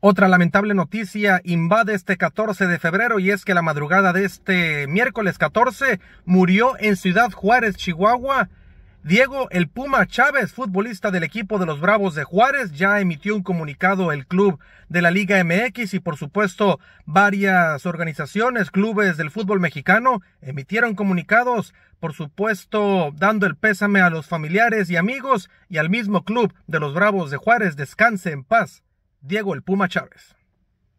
Otra lamentable noticia invade este 14 de febrero y es que la madrugada de este miércoles 14 murió en Ciudad Juárez, Chihuahua. Diego El Puma Chávez, futbolista del equipo de los Bravos de Juárez, ya emitió un comunicado el club de la Liga MX y por supuesto varias organizaciones, clubes del fútbol mexicano emitieron comunicados, por supuesto dando el pésame a los familiares y amigos y al mismo club de los Bravos de Juárez, descanse en paz. Diego el Puma Chávez.